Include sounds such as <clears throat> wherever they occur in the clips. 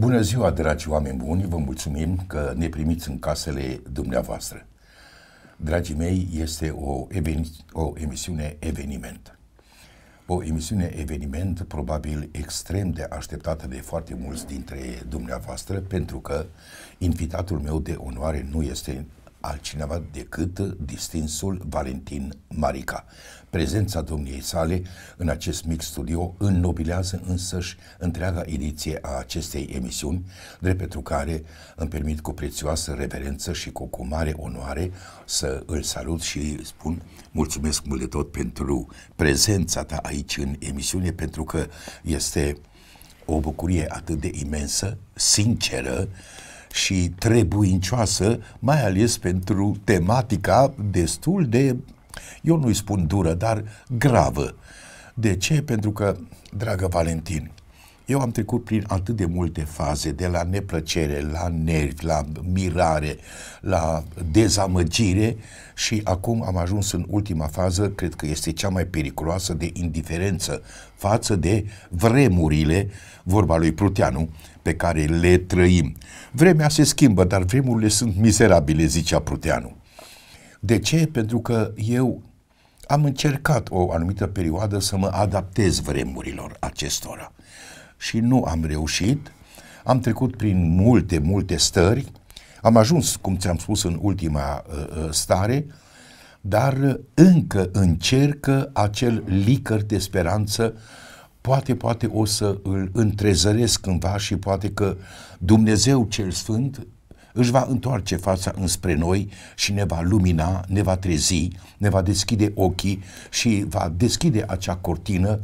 Bună ziua, dragi oameni buni, vă mulțumim că ne primiți în casele dumneavoastră. Dragii mei, este o, even- o emisiune eveniment. O emisiune eveniment probabil extrem de așteptată de foarte mulți dintre dumneavoastră, pentru că invitatul meu de onoare nu este altcineva decât distinsul Valentin Marica. Prezența domniei sale în acest mic studio înnobilează însăși întreaga ediție a acestei emisiuni, drept pentru care îmi permit cu prețioasă reverență și cu, cu mare onoare să îl salut și îi spun mulțumesc mult de tot pentru prezența ta aici în emisiune, pentru că este o bucurie atât de imensă, sinceră, și trebuincioasă, mai ales pentru tematica destul de, eu nu-i spun dură, dar gravă. De ce? Pentru că, dragă Valentin, eu am trecut prin atât de multe faze, de la neplăcere, la nervi, la mirare, la dezamăgire și acum am ajuns în ultima fază, cred că este cea mai periculoasă de indiferență față de vremurile, vorba lui Pruteanu, pe care le trăim. Vremea se schimbă, dar vremurile sunt mizerabile, zicea Pruteanu. De ce? Pentru că eu am încercat o anumită perioadă să mă adaptez vremurilor acestora. Și nu am reușit. Am trecut prin multe, multe stări. Am ajuns, cum ți-am spus, în ultima uh, uh stare, dar încă încercă acel licăr de speranță uh, poate, poate o să îl întrezăresc cândva și poate că Dumnezeu cel Sfânt își va întoarce fața înspre noi și ne va lumina, ne va trezi, ne va deschide ochii și va deschide acea cortină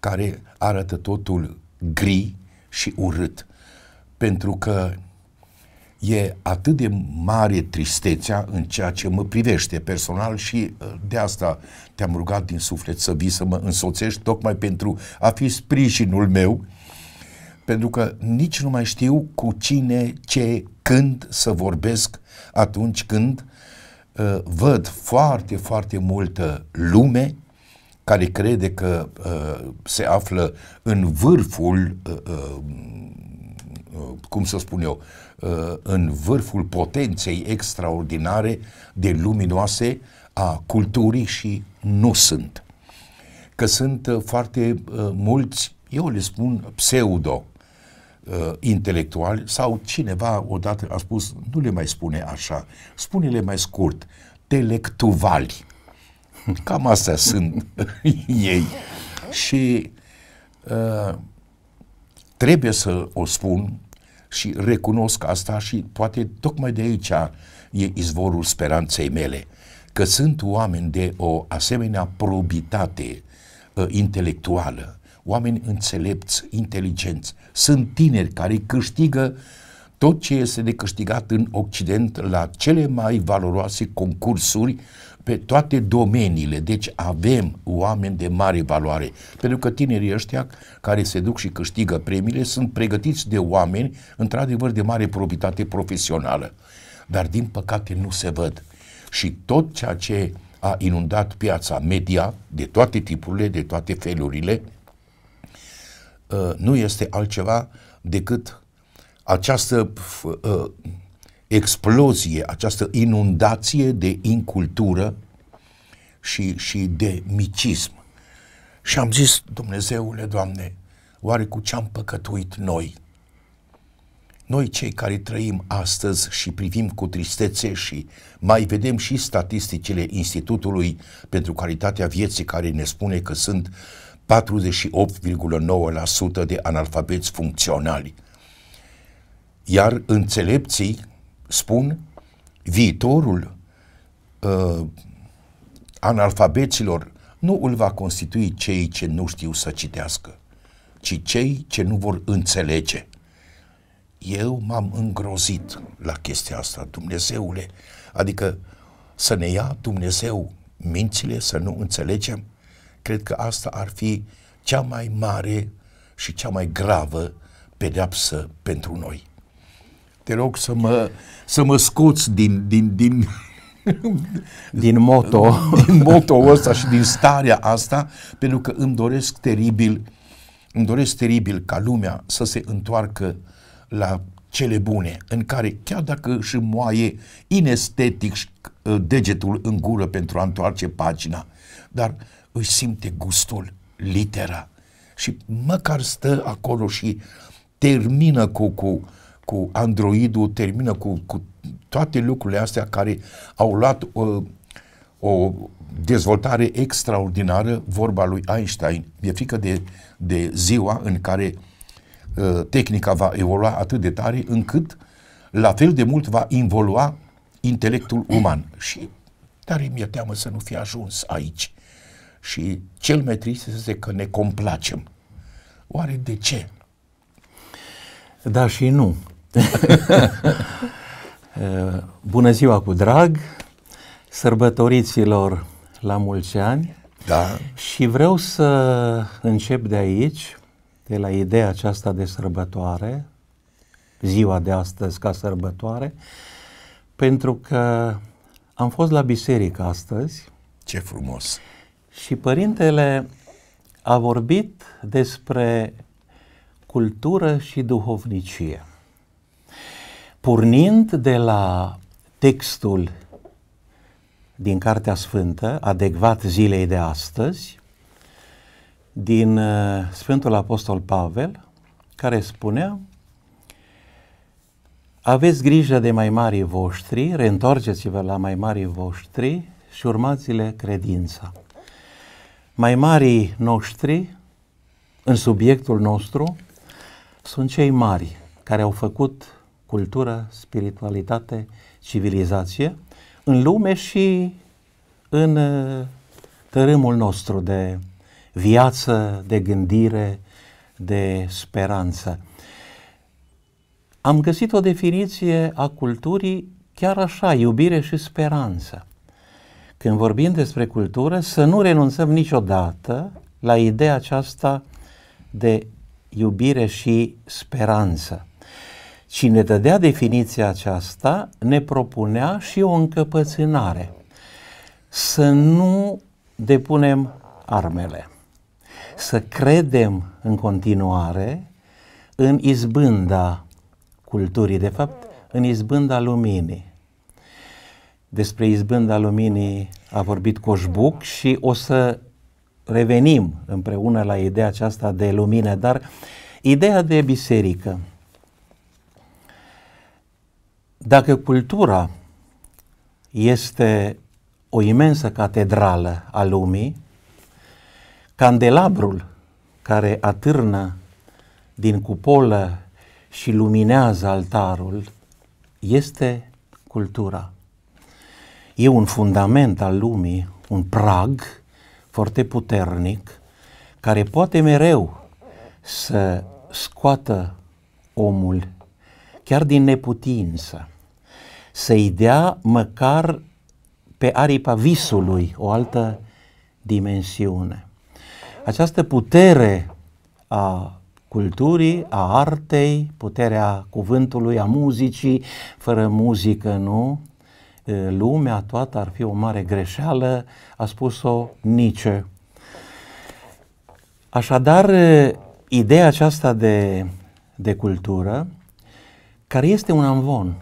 care arată totul gri și urât. Pentru că e atât de mare tristețea în ceea ce mă privește personal și uh, de asta te-am rugat din suflet să vii să mă însoțești tocmai pentru a fi sprijinul meu, pentru că nici nu mai știu cu cine, ce, când să vorbesc atunci când uh, văd foarte, foarte multă lume care crede că uh, se află în vârful, uh, uh, cum să spun eu, uh, Uh, în vârful potenței extraordinare de luminoase a culturii și nu sunt. Că sunt uh, foarte uh, mulți, eu le spun pseudo intelectuali sau cineva odată a spus, nu le mai spune așa, spune-le mai scurt, telectuvali. Cam astea sunt <laughs> ei. Și uh, trebuie să o spun și recunosc asta și poate tocmai de aici e izvorul speranței mele, că sunt oameni de o asemenea probitate uh, intelectuală, oameni înțelepți, inteligenți, sunt tineri care câștigă tot ce este de câștigat în Occident la cele mai valoroase concursuri pe toate domeniile. Deci avem oameni de mare valoare. Pentru că tinerii ăștia care se duc și câștigă premiile sunt pregătiți de oameni într-adevăr de mare probitate profesională. Dar din păcate nu se văd. Și tot ceea ce a inundat piața media de toate tipurile, de toate felurile, uh, nu este altceva decât această uh, explozie, această inundație de incultură și, și de micism. Și am zis, Dumnezeule, Doamne, oare cu ce am păcătuit noi? Noi cei care trăim astăzi și privim cu tristețe și mai vedem și statisticile Institutului pentru Calitatea Vieții care ne spune că sunt 48,9% de analfabeți funcționali. Iar înțelepții spun, viitorul uh, analfabeților nu îl va constitui cei ce nu știu să citească, ci cei ce nu vor înțelege. Eu m-am îngrozit la chestia asta, Dumnezeule, adică să ne ia Dumnezeu mințile, să nu înțelegem, cred că asta ar fi cea mai mare și cea mai gravă pedeapsă pentru noi te rog să mă, să mă scoți din, din, din, <laughs> din moto. <laughs> din moto ăsta și din starea asta, pentru că îmi doresc teribil, îmi doresc teribil ca lumea să se întoarcă la cele bune, în care chiar dacă își moaie inestetic ă, degetul în gură pentru a întoarce pagina, dar își simte gustul, litera și măcar stă acolo și termină cu, cu cu Androidul, termină cu, cu toate lucrurile astea care au luat o, uh, o dezvoltare extraordinară, vorba lui Einstein. Mi-e frică de, de ziua în care uh, tehnica va evolua atât de tare încât la fel de mult va involua intelectul uman. Și tare mi-e teamă să nu fi ajuns aici. Și cel mai trist este că ne complacem. Oare de ce? Da și nu. <laughs> Bună ziua cu drag, sărbătoriților la mulți ani. Da. Și vreau să încep de aici, de la ideea aceasta de sărbătoare, ziua de astăzi ca sărbătoare, pentru că am fost la biserică astăzi. Ce frumos! Și părintele a vorbit despre cultură și duhovnicie pornind de la textul din Cartea Sfântă, adecvat zilei de astăzi, din uh, Sfântul Apostol Pavel, care spunea aveți grijă de mai mari voștri, reîntoarceți-vă la mai mari voștri și urmați-le credința. Mai marii noștri, în subiectul nostru, sunt cei mari care au făcut cultură, spiritualitate, civilizație în lume și în uh, tărâmul nostru de viață, de gândire, de speranță. Am găsit o definiție a culturii chiar așa, iubire și speranță. Când vorbim despre cultură, să nu renunțăm niciodată la ideea aceasta de iubire și speranță. Și ne dădea definiția aceasta, ne propunea și o încăpățânare. Să nu depunem armele, să credem în continuare în izbânda culturii, de fapt, în izbânda luminii. Despre izbânda luminii a vorbit Coșbuc și o să revenim împreună la ideea aceasta de lumină, dar ideea de biserică. Dacă cultura este o imensă catedrală a lumii, candelabrul care atârnă din cupolă și luminează altarul este cultura. E un fundament al lumii, un prag foarte puternic care poate mereu să scoată omul chiar din neputință să-i dea măcar pe aripa visului o altă dimensiune. Această putere a culturii, a artei, puterea cuvântului, a muzicii, fără muzică nu, lumea toată ar fi o mare greșeală, a spus-o Nietzsche. Așadar, ideea aceasta de, de cultură, care este un amvon,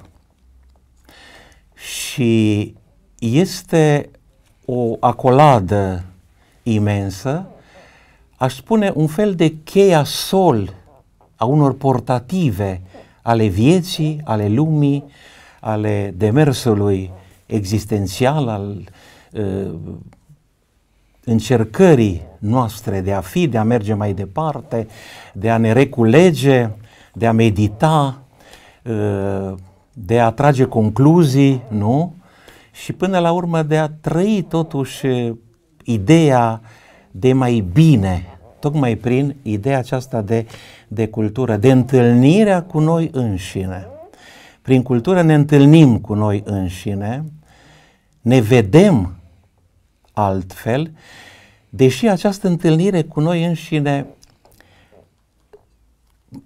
și este o acoladă imensă, aș spune un fel de cheia sol a unor portative ale vieții, ale lumii, ale demersului existențial, al uh, încercării noastre de a fi, de a merge mai departe, de a ne reculege, de a medita, uh, de a trage concluzii, nu? Și până la urmă de a trăi totuși ideea de mai bine, tocmai prin ideea aceasta de, de cultură, de întâlnirea cu noi înșine. Prin cultură ne întâlnim cu noi înșine, ne vedem altfel, deși această întâlnire cu noi înșine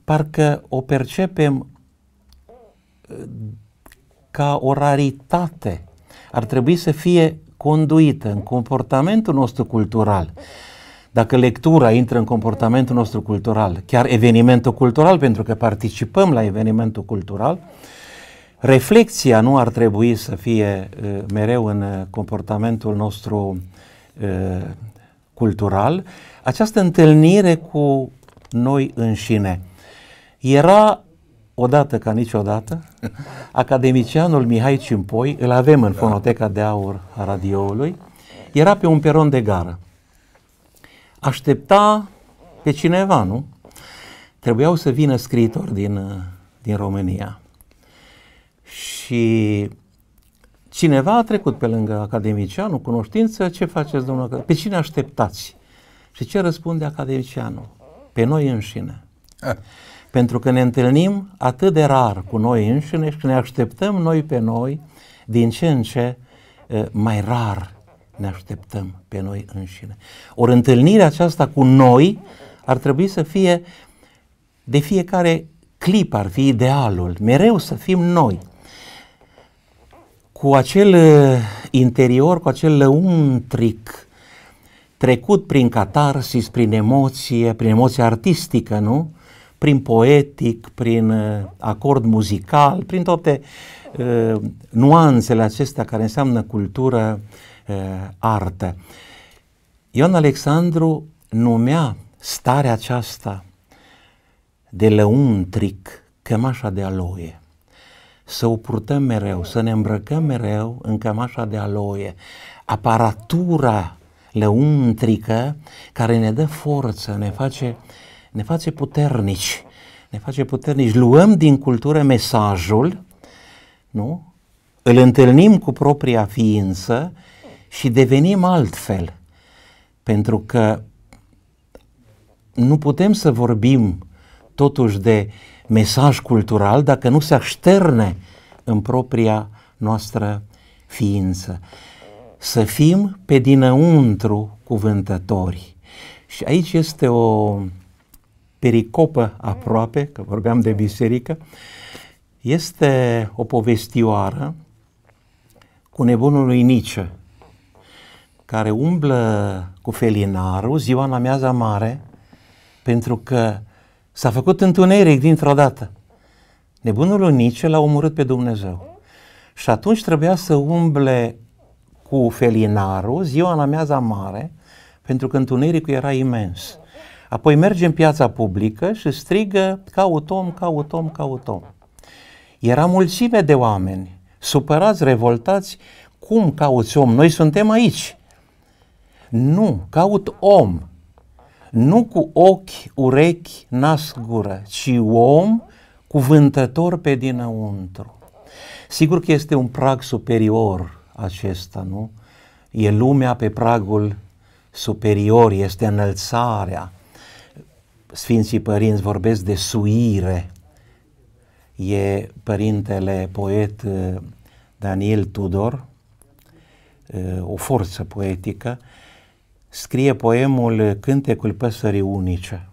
parcă o percepem ca o raritate. Ar trebui să fie conduită în comportamentul nostru cultural. Dacă lectura intră în comportamentul nostru cultural, chiar evenimentul cultural, pentru că participăm la evenimentul cultural, reflexia nu ar trebui să fie uh, mereu în uh, comportamentul nostru uh, cultural, această întâlnire cu noi înșine era odată ca niciodată, academicianul Mihai Cimpoi, îl avem în da. fonoteca de aur a radioului, era pe un peron de gară. Aștepta pe cineva, nu? Trebuiau să vină scriitori din, din România. Și cineva a trecut pe lângă academicianul, cunoștință, ce faceți, domnule? Pe cine așteptați? Și ce răspunde academicianul? Pe noi înșine. Ah pentru că ne întâlnim atât de rar cu noi înșine și ne așteptăm noi pe noi, din ce în ce mai rar ne așteptăm pe noi înșine. Ori întâlnirea aceasta cu noi ar trebui să fie de fiecare clip, ar fi idealul, mereu să fim noi. Cu acel interior, cu acel lăuntric trecut prin catarsis, prin emoție, prin emoție artistică, nu? prin poetic, prin uh, acord muzical, prin toate uh, nuanțele acestea care înseamnă cultură, uh, artă. Ion Alexandru numea starea aceasta de lăuntric cămașa de aloie. Să o purtăm mereu, să ne îmbrăcăm mereu în cămașa de aloie. Aparatura lăuntrică care ne dă forță, ne face uh, ne face puternici. Ne face puternici. Luăm din cultură mesajul, nu? Îl întâlnim cu propria ființă și devenim altfel. Pentru că nu putem să vorbim totuși de mesaj cultural dacă nu se așterne în propria noastră ființă. Să fim pe dinăuntru cuvântători. Și aici este o pericopă aproape, că vorbeam de biserică, este o povestioară cu nebunul lui Nice, care umblă cu felinarul ziua în amiaza mare, pentru că s-a făcut întuneric dintr-o dată. Nebunul lui Nice l-a omorât pe Dumnezeu. Și atunci trebuia să umble cu felinarul ziua în amiaza mare, pentru că întunericul era imens. Apoi merge în piața publică și strigă, caut om, caut om, caut om. Era mulțime de oameni, supărați, revoltați, cum cauți om? Noi suntem aici. Nu, caut om. Nu cu ochi, urechi, nas, gură, ci om cuvântător pe dinăuntru. Sigur că este un prag superior acesta, nu? E lumea pe pragul superior, este înălțarea, Sfinții Părinți vorbesc de suire. E părintele poet uh, Daniel Tudor, uh, o forță poetică, scrie poemul Cântecul păsării unice.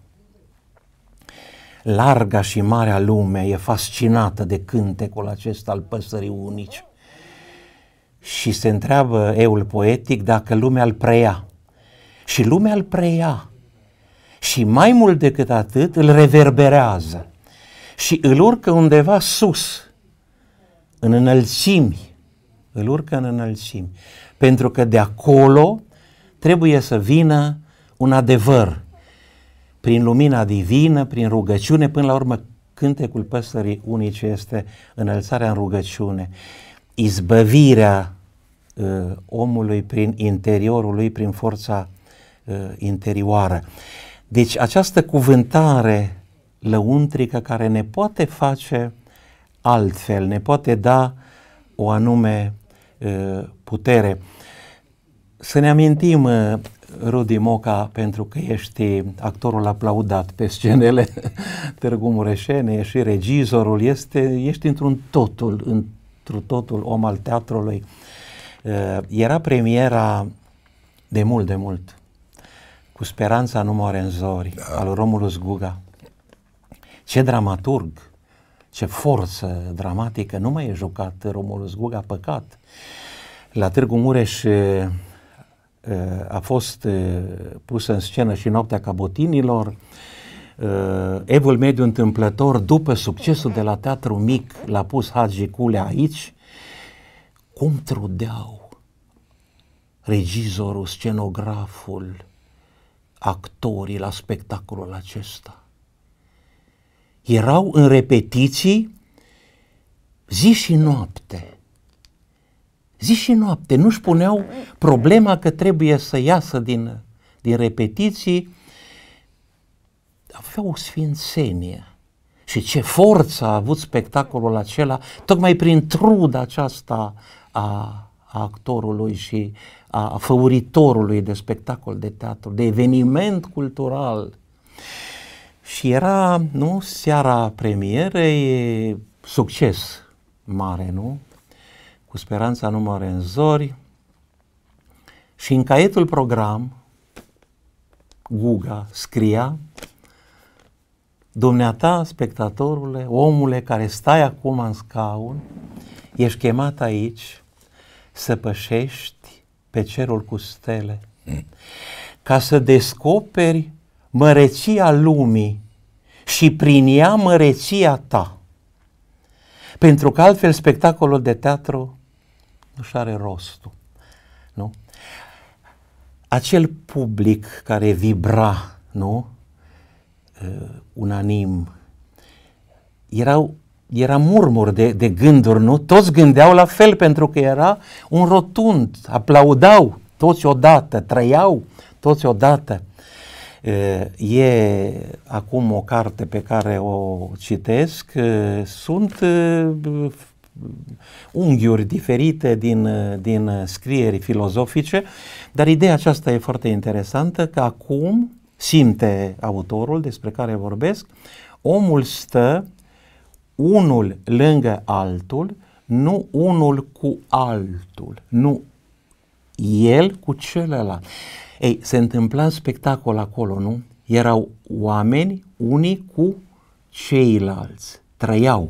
Larga și marea lume e fascinată de cântecul acesta al păsării unice și se întreabă eul poetic dacă lumea îl preia. Și lumea îl preia și mai mult decât atât îl reverberează și îl urcă undeva sus, în înălțimi, îl urcă în înălțimi, pentru că de acolo trebuie să vină un adevăr, prin lumina divină, prin rugăciune, până la urmă cântecul păsării unice este înălțarea în rugăciune, izbăvirea uh, omului prin interiorul lui, prin forța uh, interioară. Deci această cuvântare lăuntrică care ne poate face altfel, ne poate da o anume putere. Să ne amintim, Rudi Moca, pentru că ești actorul aplaudat pe scenele <laughs> Târgu Mureșene, ești și regizorul, este, ești într-un totul, într-un totul om al teatrului. Era premiera de mult, de mult, cu Speranța nu moare în zori, da. al Romulus Guga. Ce dramaturg, ce forță dramatică, nu mai e jucat Romulus Guga, păcat. La Târgu Mureș a fost pusă în scenă și Noaptea Cabotinilor, Evul Mediu Întâmplător, după succesul de la Teatru Mic, l-a pus Hagi Culea aici, cum trudeau regizorul, scenograful, actorii la spectacolul acesta. Erau în repetiții zi și noapte. Zi și noapte. Nu-și puneau problema că trebuie să iasă din, din repetiții. Aveau o sfințenie. Și ce forță a avut spectacolul acela, tocmai prin truda aceasta a, a actorului și a făuritorului de spectacol de teatru, de eveniment cultural. Și era, nu, seara premierei, succes mare, nu? Cu speranța mare în zori. Și în caietul program, Guga scria, Dumneata, spectatorule, omule care stai acum în scaun, ești chemat aici să pășești pe cerul cu stele, ca să descoperi măreția lumii și prin ea măreția ta. Pentru că altfel spectacolul de teatru nu-și are rostul. Nu? Acel public care vibra, nu? Uh, unanim, erau era murmur de, de gânduri, nu? Toți gândeau la fel pentru că era un rotund, aplaudau toți odată, trăiau toți odată. E acum o carte pe care o citesc, sunt unghiuri diferite din, din scrieri filozofice, dar ideea aceasta e foarte interesantă că acum simte autorul despre care vorbesc, omul stă unul lângă altul, nu unul cu altul, nu el cu celălalt. Ei, se întâmpla în spectacol acolo, nu? Erau oameni unii cu ceilalți, trăiau.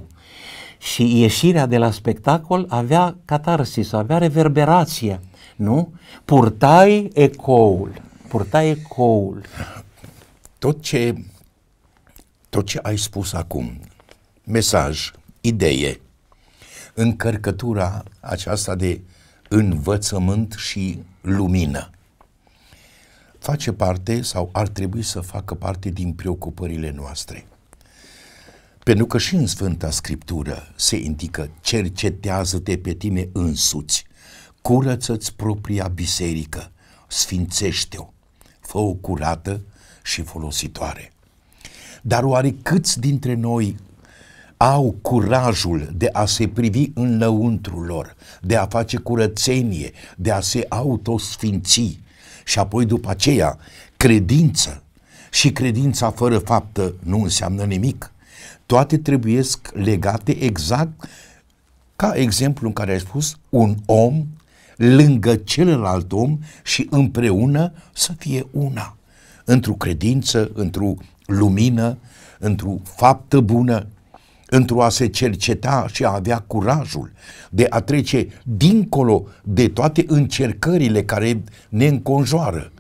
Și ieșirea de la spectacol avea catarsis, avea reverberație, nu? Purtai ecoul, purtai ecoul. Tot ce, tot ce ai spus acum, mesaj, idee, încărcătura aceasta de învățământ și lumină. Face parte sau ar trebui să facă parte din preocupările noastre. Pentru că și în Sfânta Scriptură se indică cercetează-te pe tine însuți, curăță-ți propria biserică, sfințește-o, fă-o curată și folositoare. Dar oare câți dintre noi au curajul de a se privi înăuntru lor, de a face curățenie, de a se autosfinți și apoi după aceea credință. Și credința fără faptă nu înseamnă nimic. Toate trebuiesc legate exact ca exemplu în care ai spus un om lângă celălalt om și împreună să fie una. Într-o credință, într-o lumină, într-o faptă bună într-o a se cerceta și a avea curajul de a trece dincolo de toate încercările care ne înconjoară.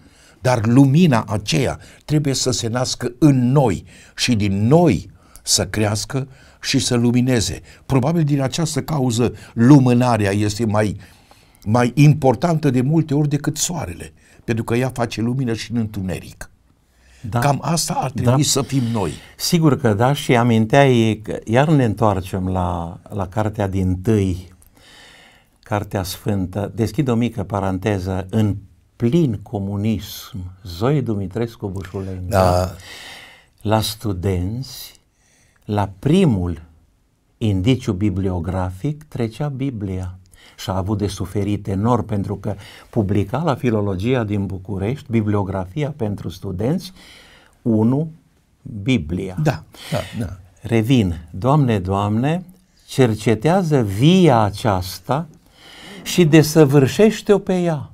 Dar lumina aceea trebuie să se nască în noi și din noi să crească și să lumineze. Probabil din această cauză lumânarea este mai, mai importantă de multe ori decât soarele, pentru că ea face lumină și în întuneric. Da. Cam asta ar trebui da. să fim noi. Sigur că da și aminteai, că iar ne întoarcem la, la cartea din tâi, Cartea Sfântă. Deschid o mică paranteză. În plin comunism, Zoe Dumitrescu Bușulenca, da. la studenți, la primul indiciu bibliografic, trecea Biblia și a avut de suferit enorm pentru că publica la Filologia din București bibliografia pentru studenți 1 Biblia. Da, da, da. Revin, Doamne, Doamne, cercetează via aceasta și desăvârșește-o pe ea.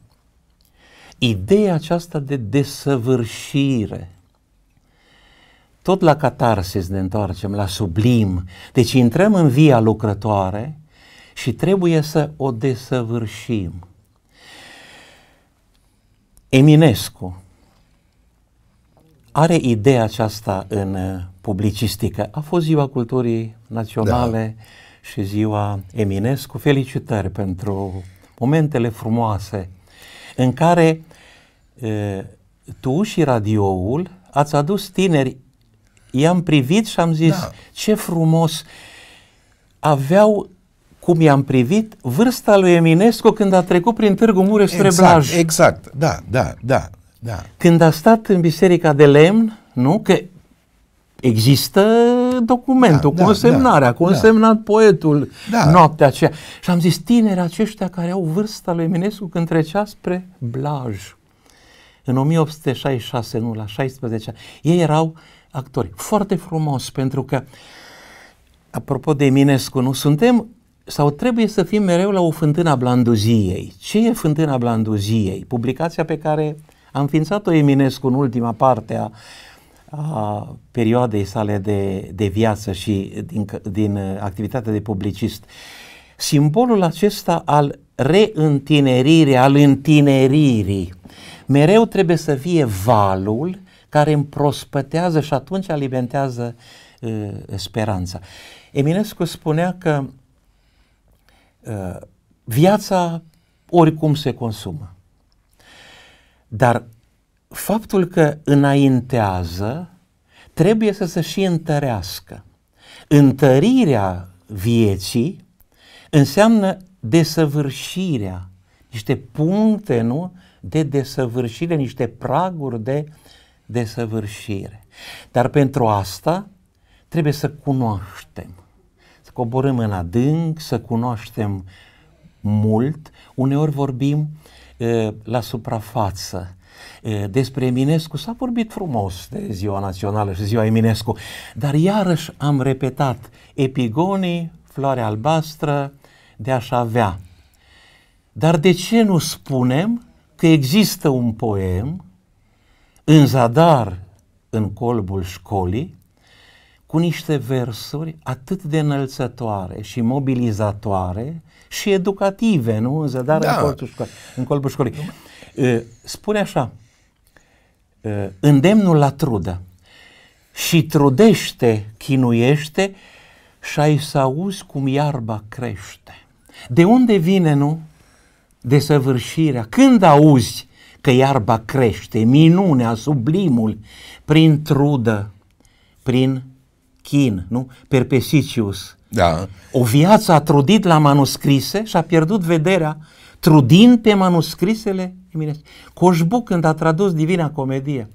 Ideea aceasta de desăvârșire. Tot la catarsis ne întoarcem, la sublim. Deci intrăm în via lucrătoare și trebuie să o desăvârșim. Eminescu are ideea aceasta în uh, publicistică. A fost Ziua Culturii Naționale da. și Ziua Eminescu. Felicitări pentru momentele frumoase în care uh, tu și radioul ați adus tineri. I-am privit și am zis da. ce frumos aveau cum i-am privit vârsta lui Eminescu când a trecut prin Târgu Mureș spre exact, Blaj. Exact, da, da, da, da. Când a stat în Biserica de Lemn, nu? Că există documentul, da, consemnarea, da, consemnat da. da. poetul da. noaptea aceea. Și am zis, tineri aceștia care au vârsta lui Eminescu când trecea spre Blaj. În 1866, nu, la 16 ei erau actori. Foarte frumos, pentru că, apropo de Eminescu, nu suntem sau trebuie să fim mereu la o fântână a blanduziei. Ce e fântâna blanduziei? Publicația pe care am înființat o Eminescu în ultima parte a, a perioadei sale de, de viață și din, din activitatea de publicist. Simbolul acesta al reîntineririi, al întineririi, mereu trebuie să fie valul care împrospătează și atunci alimentează uh, speranța. Eminescu spunea că Uh, viața oricum se consumă. Dar faptul că înaintează trebuie să se și întărească. Întărirea vieții înseamnă desăvârșirea, niște puncte, nu? De desăvârșire, niște praguri de desăvârșire. Dar pentru asta trebuie să cunoaștem coborâm în adânc, să cunoaștem mult, uneori vorbim e, la suprafață. E, despre Eminescu s-a vorbit frumos de Ziua Națională și Ziua Eminescu, dar iarăși am repetat epigonii, floarea albastră, de așa avea. Dar de ce nu spunem că există un poem în zadar în colbul școlii cu niște versuri atât de înălțătoare și mobilizatoare și educative, nu? În zădare da. în, colțul colpul școlii. Spune așa, îndemnul la trudă și trudește, chinuiește și ai să auzi cum iarba crește. De unde vine, nu? Desăvârșirea. Când auzi că iarba crește, minunea, sublimul, prin trudă, prin Chin, nu? Perpesicius. Da. O viață a trudit la manuscrise și a pierdut vederea trudind pe manuscrisele eminescu. Coșbu când a tradus Divina Comedie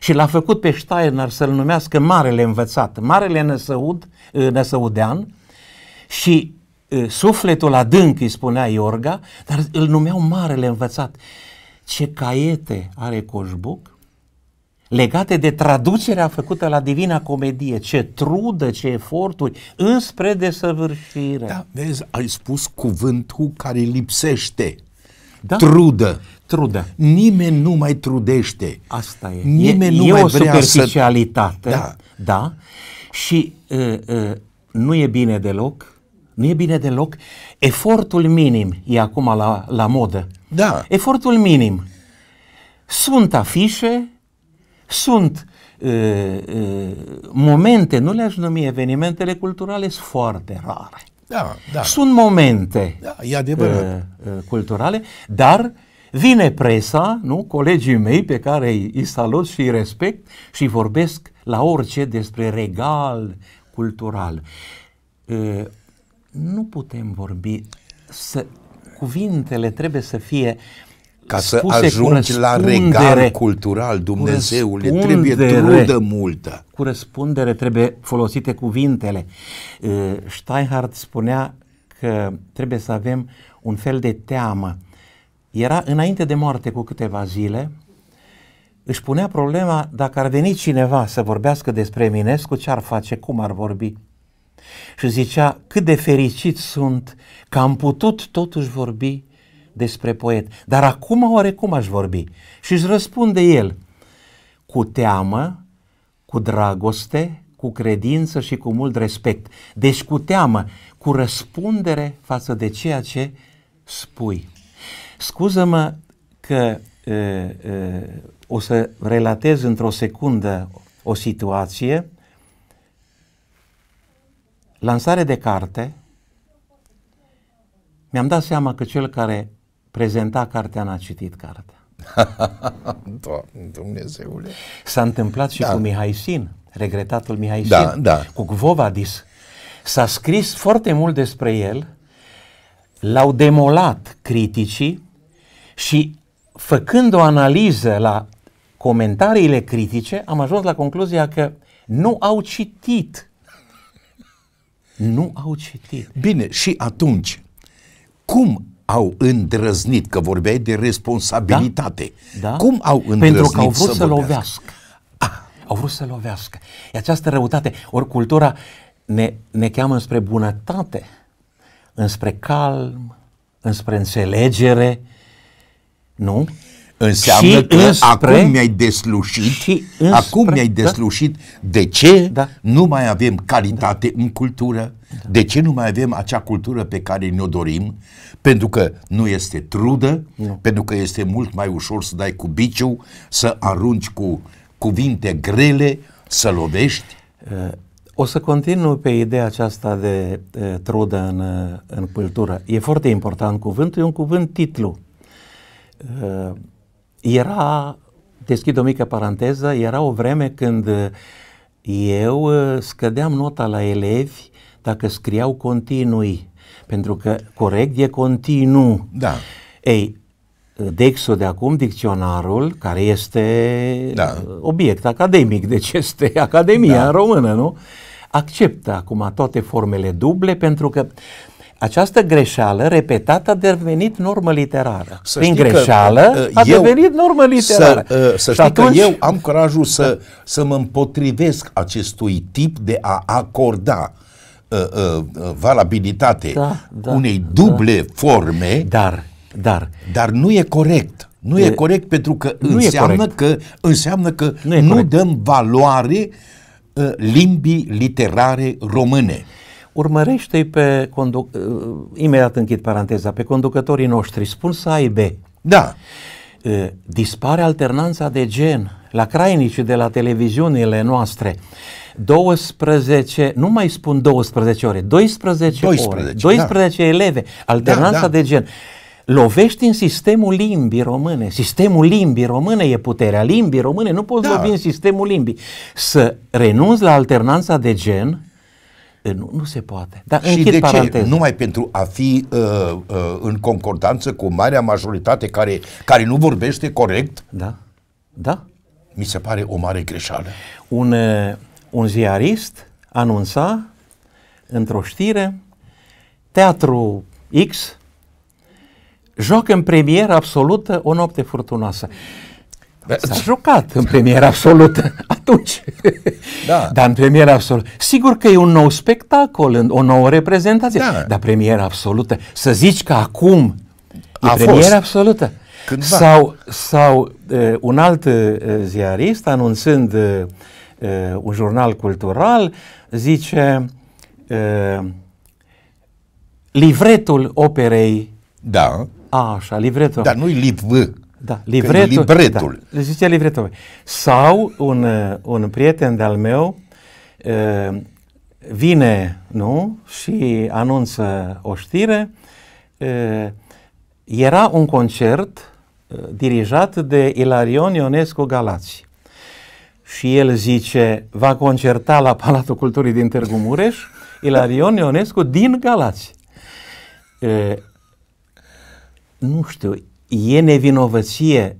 și l-a făcut pe Steiner să-l numească Marele Învățat, Marele Năsăud, ă, Năsăudean și ă, sufletul adânc îi spunea Iorga, dar îl numeau Marele Învățat. Ce caiete are Coșbuc legate de traducerea făcută la Divina Comedie, ce trudă, ce eforturi, înspre desăvârșire. Da, vezi, ai spus cuvântul care lipsește. Da? Trudă. Trudă. Nimeni nu mai trudește. Asta e. Nimeni e, nu e mai o vrea superficialitate. Să... Da. da. Și uh, uh, nu e bine deloc. Nu e bine deloc. Efortul minim e acum la, la modă. Da. Efortul minim. Sunt afișe, sunt e, e, momente, nu le-aș numi evenimentele culturale, sunt foarte rare. Da, da. Sunt momente da, e adevărat. culturale, dar vine presa, nu? colegii mei pe care îi salut și îi respect și vorbesc la orice despre regal cultural. Nu putem vorbi să cuvintele trebuie să fie ca să ajungi la regal cultural, le trebuie trudă multă. Cu răspundere trebuie folosite cuvintele. Uh, Steinhardt spunea că trebuie să avem un fel de teamă. Era înainte de moarte cu câteva zile, își punea problema dacă ar veni cineva să vorbească despre Eminescu, ce ar face, cum ar vorbi. Și zicea cât de fericit sunt că am putut totuși vorbi despre poet, dar acum oarecum aș vorbi. Și își răspunde el, cu teamă, cu dragoste, cu credință și cu mult respect. Deci cu teamă, cu răspundere față de ceea ce spui. Scuză-mă că e, e, o să relatez într-o secundă o situație. Lansare de carte, mi-am dat seama că cel care prezenta cartea, n-a citit cartea. <laughs> Doamne Dumnezeule! S-a întâmplat și da. cu Mihai Sin, regretatul Mihai da, Sin, da, da. cu Gvovadis. S-a scris foarte mult despre el, l-au demolat criticii și făcând o analiză la comentariile critice, am ajuns la concluzia că nu au citit. Nu au citit. Bine, și atunci, cum au îndrăznit, că vorbeai de responsabilitate. Da? Da? Cum au îndrăznit Pentru că au vrut să, să lovească. Ah. Au vrut să lovească. E această răutate. Ori cultura ne, ne cheamă înspre bunătate, înspre calm, înspre înțelegere, nu? Înseamnă și că înspre, acum mi-ai deslușit, și înspre, acum mi-ai da. deslușit da? de ce da? nu mai avem calitate da. în cultură, da. de ce nu mai avem acea cultură pe care ne-o dorim, pentru că nu este trudă, nu. pentru că este mult mai ușor să dai cu biciu, să arunci cu cuvinte grele, să lovești. Uh, o să continu pe ideea aceasta de uh, trudă în, uh, în cultură. E foarte important cuvântul, e un cuvânt titlu. Uh, era, deschid o mică paranteză, era o vreme când uh, eu uh, scădeam nota la elevi dacă scriau continui, pentru că corect e continuu. Da. Ei, Dexul de acum, dicționarul, care este da. Uh, obiect academic, deci este Academia da. în română, nu? Acceptă acum toate formele duble pentru că această greșeală repetată a devenit normă literară. Să Prin greșeală că, uh, a eu, devenit normă literară. Uh, să, să știi atunci, că eu am curajul să, să mă împotrivesc acestui tip de a acorda uh, uh, valabilitate da, da, unei duble da. forme. Dar, dar. Dar nu e corect. Nu e, e corect pentru că nu înseamnă, că, înseamnă că nu, nu dăm valoare uh, limbii literare române urmărește-i pe, conduc- uh, imediat închid paranteza, pe conducătorii noștri, spun să aibă. Da. Uh, dispare alternanța de gen la crainici de la televiziunile noastre. 12, nu mai spun 12 ore, 12, 12 ore, 12 da. eleve, alternanța da, da. de gen. Lovești în sistemul limbii române. Sistemul limbii române e puterea limbii române, nu poți da. lovi în sistemul limbii. Să renunți la alternanța de gen nu, nu se poate. Dar și de paranteză. Numai pentru a fi uh, uh, în concordanță cu marea majoritate care, care nu vorbește corect? Da. Da. Mi se pare o mare greșeală. Un, uh, un ziarist anunța într-o știre Teatru X joacă în premieră absolută o noapte furtunoasă. Da. S-a jucat în premieră absolută atunci. <laughs> Da. dar în premieră absolută. Sigur că e un nou spectacol, o nouă reprezentație, da. dar premieră absolută. Să zici că acum e premieră fost. absolută. Cândva. Sau, sau uh, un alt uh, ziarist anunțând uh, uh, un jurnal cultural zice uh, livretul operei da. A, așa, livretul. Dar nu-i liv da, livretul. libretul. Da, zicea livretul. Sau un, uh, un prieten de-al meu uh, vine, nu, și anunță o știre. Uh, era un concert dirijat de Ilarion Ionescu Galați. Și el zice, va concerta la Palatul Culturii din Târgu Mureș Ilarion Ionescu din Galați. E, nu știu, e nevinovăție,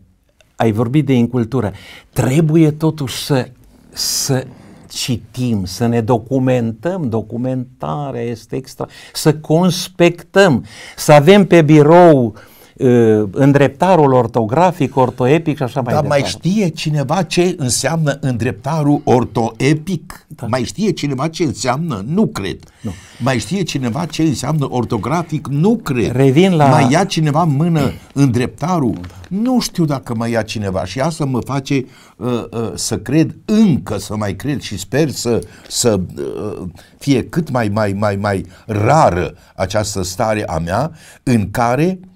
ai vorbit de incultură, trebuie totuși să, să citim, să ne documentăm, documentarea este extra, să conspectăm, să avem pe birou uh, Uh, îndreptarul ortografic, ortoepic și așa mai Dar departe. Dar mai știe cineva ce înseamnă îndreptarul ortoepic? Da. Mai știe cineva ce înseamnă? Nu cred. Nu. Mai știe cineva ce înseamnă ortografic? Nu cred. Revin la... Mai ia cineva în mână îndreptarul? Da. Nu știu dacă mai ia cineva și asta mă face uh, uh, să cred, încă să mai cred și sper să, să uh, fie cât mai, mai, mai, mai rară această stare a mea în care uh,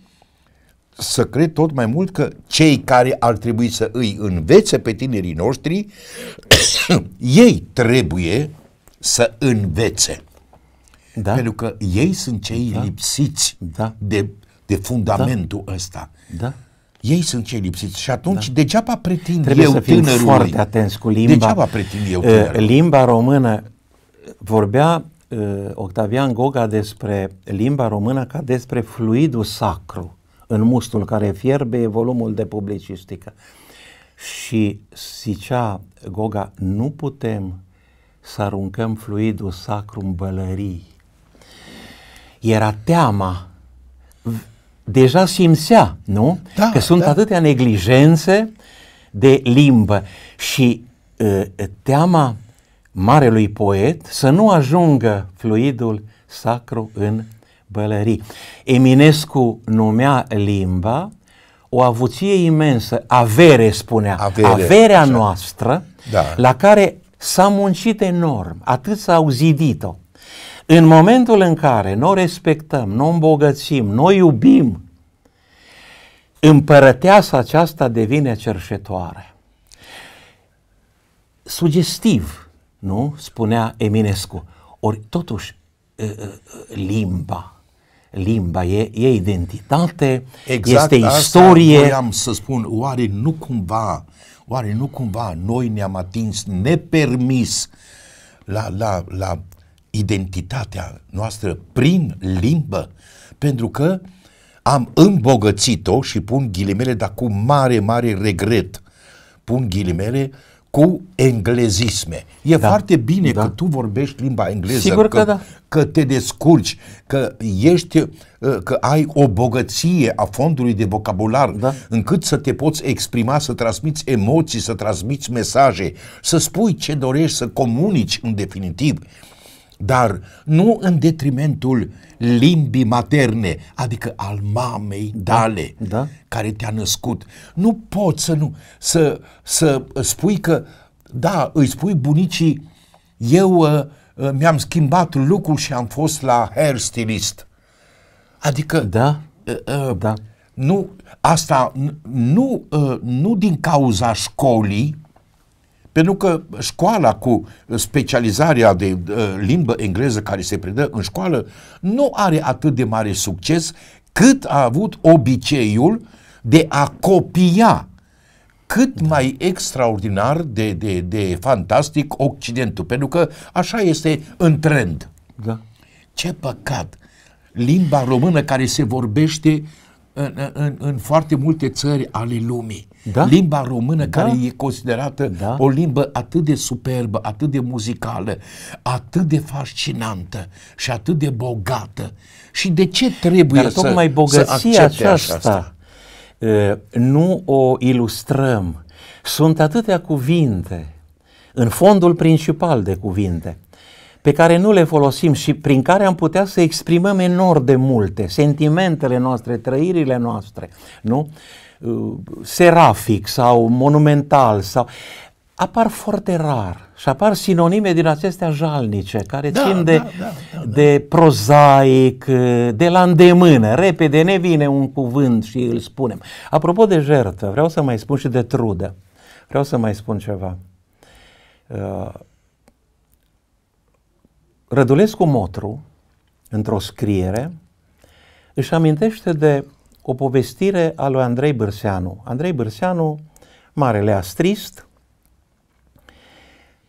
să cred tot mai mult că cei care ar trebui să îi învețe pe tinerii noștri, <coughs> ei trebuie să învețe. Da. Pentru că ei sunt cei da. lipsiți da. De, de fundamentul da. ăsta. Da. Ei sunt cei lipsiți și atunci da. degeaba pretind Trebuie eu să fim tânărului. foarte atenți cu limba. Degeaba pretind eu eh, tânărului. Limba română eh, vorbea eh, Octavian Goga despre limba română ca despre fluidul sacru în mustul care fierbe e volumul de publicistică. Și zicea Goga, nu putem să aruncăm fluidul sacru în bălării. Era teama, deja simțea, nu? Da, că sunt da. atâtea neglijențe de limbă și uh, teama marelui poet să nu ajungă fluidul sacru în bălării. Eminescu numea limba o avuție imensă, avere spunea, avere, averea așa. noastră, da. la care s-a muncit enorm, atât s-au zidit-o. În momentul în care noi respectăm, noi îmbogățim, noi iubim, împărăteasa aceasta devine cerșetoare. Sugestiv, nu? Spunea Eminescu. Ori, totuși, ă, ă, limba, limba e, e identitate, exact este istorie. Exact am să spun, oare nu cumva, oare nu cumva noi ne-am atins nepermis la, la, la identitatea noastră prin limbă? Pentru că am îmbogățit-o și pun ghilimele, dar cu mare, mare regret, pun ghilimele, cu englezisme. E da. foarte bine da. că tu vorbești limba engleză, Sigur că, că, da. că te descurci, că ești, ă, că ai o bogăție a fondului de vocabular, da. încât să te poți exprima, să transmiți emoții, să transmiți mesaje, să spui ce dorești, să comunici în definitiv dar nu în detrimentul limbii materne, adică al mamei da, tale da. care te-a născut. Nu poți să, nu, să, să spui că, da, îi spui bunicii, eu uh, uh mi-am schimbat lucrul și am fost la hairstylist. Adică, da, uh, uh, da. Nu, asta nu, uh, nu din cauza școlii, pentru că școala cu specializarea de uh, limbă engleză care se predă în școală nu are atât de mare succes cât a avut obiceiul de a copia cât da. mai extraordinar de, de, de fantastic Occidentul, pentru că așa este în trend. Da. Ce păcat! Limba română care se vorbește în, în, în foarte multe țări ale lumii da? limba română da? care e considerată da? o limbă atât de superbă, atât de muzicală, atât de fascinantă și atât de bogată. Și de ce trebuie Dar să, tocmai bogăția aceasta, aceasta nu o ilustrăm. Sunt atâtea cuvinte în fondul principal de cuvinte pe care nu le folosim și prin care am putea să exprimăm enorm de multe sentimentele noastre, trăirile noastre, nu? Uh, serafic sau monumental sau apar foarte rar și apar sinonime din acestea jalnice care da, țin da, de, da, da, da, da. de prozaic, uh, de la îndemână, repede ne vine un cuvânt și îl spunem. Apropo de jertă, vreau să mai spun și de trudă. Vreau să mai spun ceva. Uh, Rădulescu Motru, într-o scriere, își amintește de o povestire a lui Andrei Bârseanu. Andrei Bârseanu, marele astrist,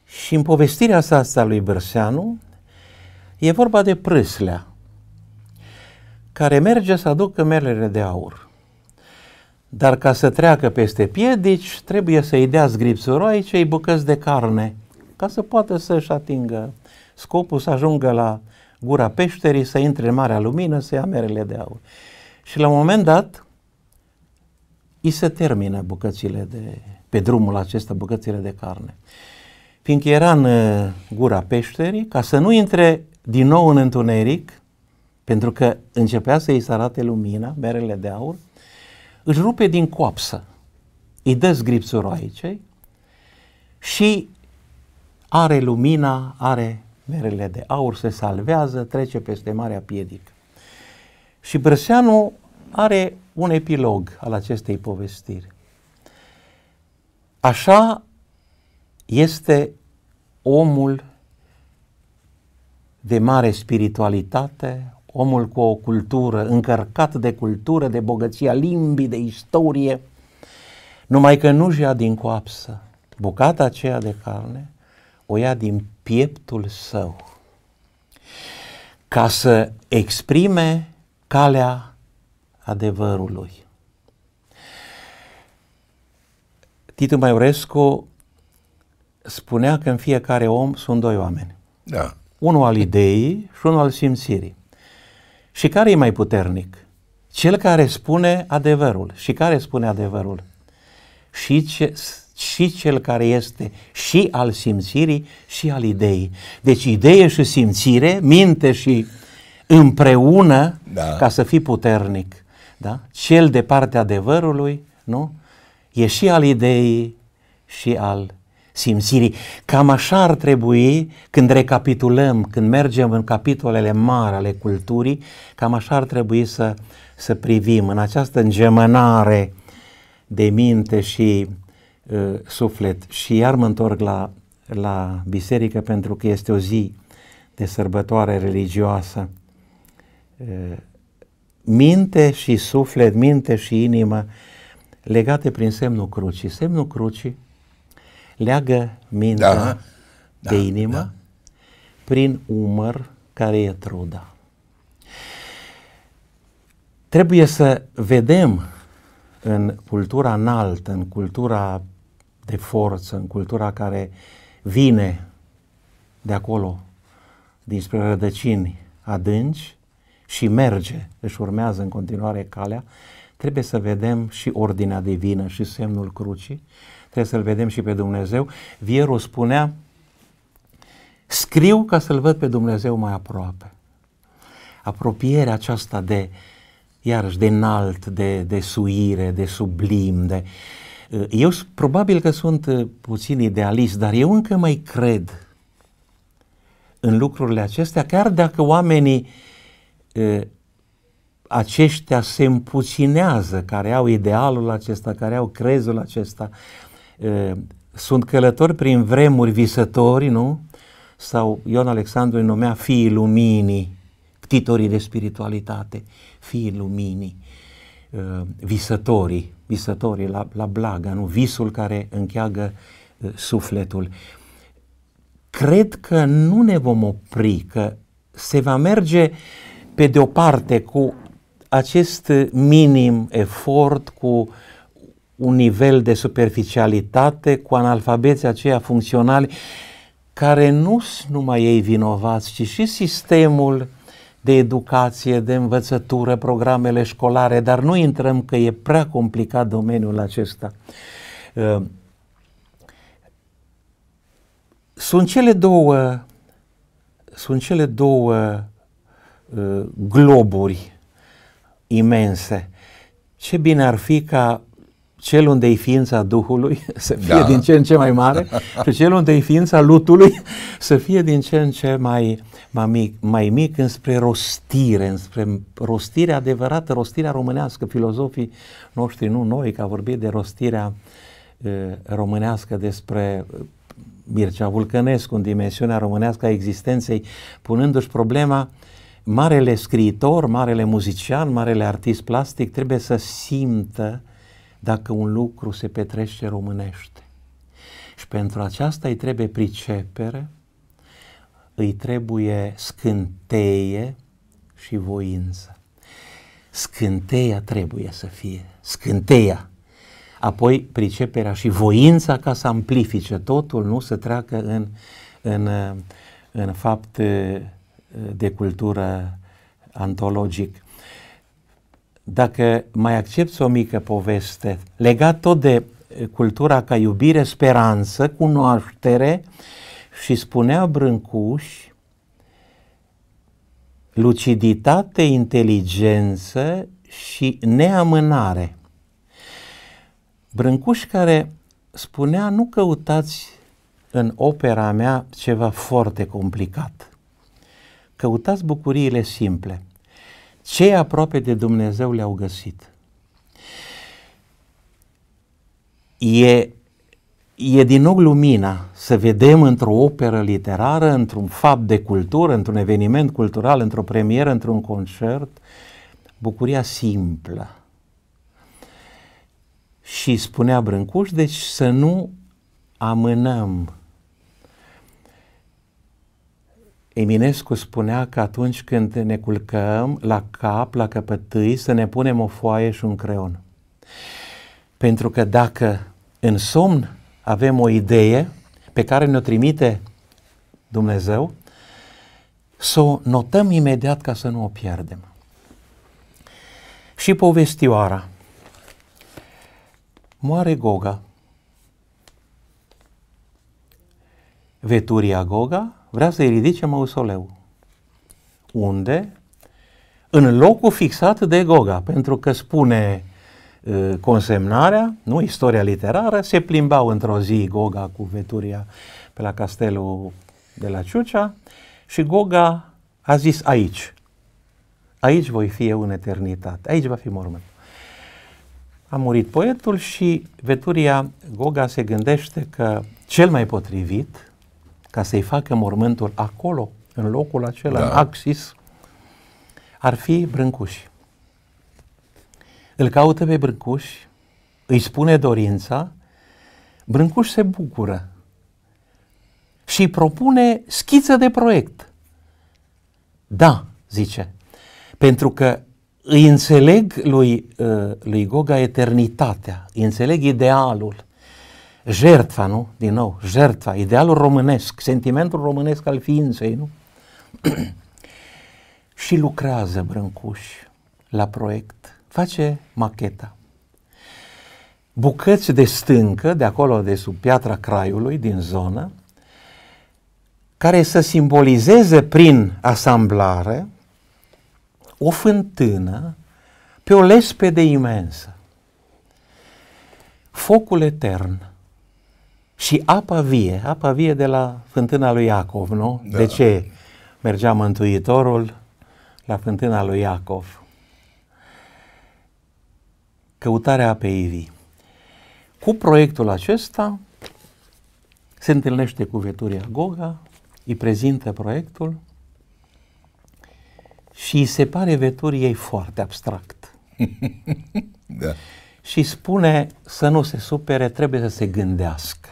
și în povestirea asta, asta lui Bârseanu e vorba de prâslea care merge să aducă merele de aur. Dar ca să treacă peste piedici, trebuie să-i dea zgripsuroi cei bucăți de carne, ca să poată să-și atingă scopul, să ajungă la gura peșterii, să intre în marea lumină, să ia merele de aur. Și la un moment dat, îi se termină bucățile de, pe drumul acesta, bucățile de carne. Fiindcă era în uh, gura peșterii, ca să nu intre din nou în întuneric, pentru că începea să îi se arate lumina, merele de aur, își rupe din coapsă, îi dă zgripțuroaicei și are lumina, are merele de aur, se salvează, trece peste Marea Piedică. Și Brăseanu are un epilog al acestei povestiri. Așa este omul de mare spiritualitate, omul cu o cultură, încărcat de cultură, de bogăția limbii, de istorie, numai că nu-și ia din coapsă bucata aceea de carne, o ia din pieptul său, ca să exprime calea adevărului. Titu Maiorescu spunea că în fiecare om sunt doi oameni. Da. Unul al ideii și unul al simțirii. Și care e mai puternic? Cel care spune adevărul. Și care spune adevărul? Și, ce, și cel care este și al simțirii și al ideii. Deci idee și simțire, minte și împreună da. ca să fii puternic da? cel de partea adevărului, nu? E și al ideii și al simțirii. Cam așa ar trebui când recapitulăm, când mergem în capitolele mari ale culturii, cam așa ar trebui să, să privim în această îngemănare de minte și uh, suflet. Și iar mă întorc la, la biserică pentru că este o zi de sărbătoare religioasă. Uh, minte și suflet, minte și inimă, legate prin semnul crucii. Semnul crucii leagă mintea da, de da, inimă da. prin umăr care e truda. Trebuie să vedem în cultura înaltă, în cultura de forță, în cultura care vine de acolo, dinspre rădăcini adânci, și merge, își urmează în continuare calea, trebuie să vedem și ordinea divină și semnul crucii, trebuie să-L vedem și pe Dumnezeu. Vieru spunea, scriu ca să-L văd pe Dumnezeu mai aproape. Apropierea aceasta de, iarăși, de înalt, de, de suire, de sublim, de... Eh, eu probabil că sunt eh, puțin idealist, dar eu încă mai cred în lucrurile acestea, chiar dacă oamenii uh, aceștia se împuținează, care au idealul acesta, care au crezul acesta, sunt călători prin vremuri visători, nu? Sau Ion Alexandru îi numea fiii luminii, ctitorii de spiritualitate, fiii luminii, visătorii, visătorii la, la blaga, nu? Visul care încheagă sufletul. Cred că nu ne vom opri, că se va merge uh, pe de o parte, cu acest minim efort, cu un nivel de superficialitate, cu analfabeții aceia funcționali, care nu sunt numai ei vinovați, ci și sistemul de educație, de învățătură, programele școlare, dar nu intrăm că e prea complicat domeniul acesta. Uh, sunt cele două, sunt cele două Uh, globuri imense. Ce bine ar fi ca cel unde e ființa Duhului <laughs> să fie da. din ce în ce mai mare și cel unde e ființa lutului <laughs> să fie din ce în ce mai, mai, mic, mai mic înspre rostire, înspre rostire adevărată, rostirea românească. Filozofii noștri, nu noi, că au vorbit de rostirea e, uh, românească despre uh, Mircea Vulcănescu în dimensiunea românească a existenței, punându-și problema marele scriitor, marele muzician, marele artist plastic trebuie să simtă dacă un lucru se petrece românește. Și pentru aceasta îi trebuie pricepere, îi trebuie scânteie și voință. Scânteia trebuie să fie, scânteia. Apoi priceperea și voința ca să amplifice totul, nu să treacă în, în, în fapt de cultură antologic. Dacă mai accepți o mică poveste legat tot de cultura ca iubire, speranță, cunoaștere și spunea Brâncuș luciditate, inteligență și neamânare. Brâncuș care spunea nu căutați în opera mea ceva foarte complicat. Căutați bucuriile simple. Cei aproape de Dumnezeu le-au găsit. E, e din nou lumina să vedem într-o operă literară, într-un fapt de cultură, într-un eveniment cultural, într-o premieră, într-un concert, bucuria simplă. Și spunea Brâncuș, deci să nu amânăm Eminescu spunea că atunci când ne culcăm la cap, la căpătâi, să ne punem o foaie și un creon. Pentru că dacă în somn avem o idee pe care ne-o trimite Dumnezeu, să o notăm imediat ca să nu o pierdem. Și povestioara. Moare Goga. Veturia Goga vrea să-i ridice mausoleu. Unde? În locul fixat de Goga, pentru că spune uh, consemnarea, nu istoria literară, se plimbau într-o zi Goga cu veturia pe la castelul de la Ciucea și Goga a zis aici, aici voi fi eu în eternitate, aici va fi mormânt. A murit poetul și Veturia Goga se gândește că cel mai potrivit ca să-i facă mormântul acolo, în locul acela, da. în Axis, ar fi Brâncuș. Îl caută pe Brâncuș, îi spune dorința, Brâncuș se bucură și propune schiță de proiect. Da, zice, pentru că îi înțeleg lui, uh, lui Goga eternitatea, îi înțeleg idealul, Jertfa, nu? Din nou, jertfa, idealul românesc, sentimentul românesc al ființei, nu? <clears throat> și lucrează Brâncuș la proiect, face macheta. Bucăți de stâncă, de acolo, de sub piatra Craiului, din zonă, care să simbolizeze prin asamblare o fântână pe o lespede imensă. Focul etern și apa vie, apa vie de la fântâna lui Iacov, nu? Da. De ce mergea Mântuitorul la fântâna lui Iacov? Căutarea apei vii. Cu proiectul acesta se întâlnește cu Veturia Goga, îi prezintă proiectul și îi se pare Veturiei foarte abstract. <laughs> da. Și spune să nu se supere, trebuie să se gândească.